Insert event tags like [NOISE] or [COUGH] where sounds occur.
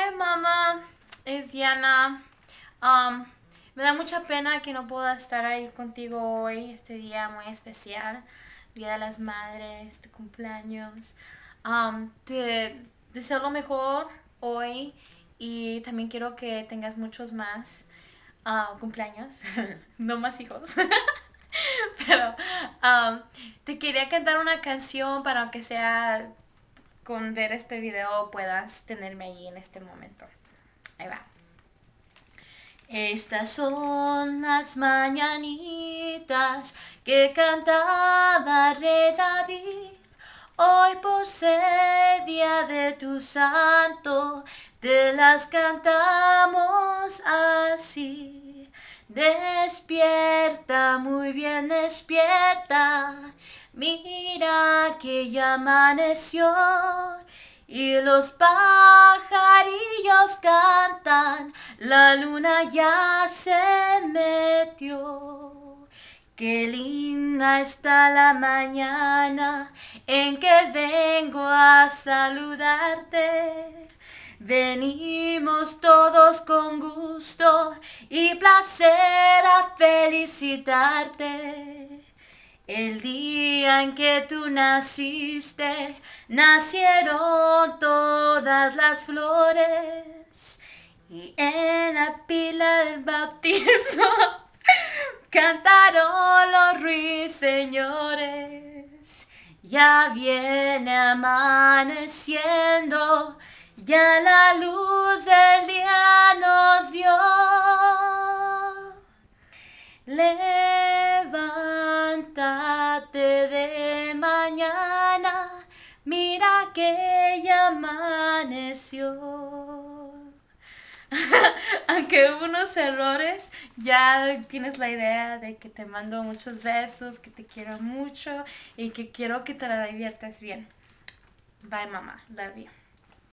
Hola mamá, es Diana. Um, me da mucha pena que no pueda estar ahí contigo hoy, este día muy especial, Día de las Madres, tu cumpleaños. Um, te deseo lo mejor hoy y también quiero que tengas muchos más uh, cumpleaños, [LAUGHS] no más hijos. [LAUGHS] Pero um, te quería cantar una canción para que sea con ver este video puedas tenerme allí en este momento. Ahí va. Estas son las mañanitas que cantaba Rey David. Hoy por ser día de tu santo, te las cantamos así. Despierta, muy bien despierta, Mira que ya amaneció y los pajarillos cantan, la luna ya se metió. Qué linda está la mañana en que vengo a saludarte. Venimos todos con gusto y placer a felicitarte. El día en que tú naciste, nacieron todas las flores. Y en la pila del bautismo [LAUGHS] cantaron los ruiseñores. Ya viene amaneciendo, ya la luz del día nos dio de mañana, mira que ya amaneció. [LAUGHS] Aunque hubo unos errores, ya tienes la idea de que te mando muchos besos, que te quiero mucho y que quiero que te la diviertas bien. Bye mamá, love you.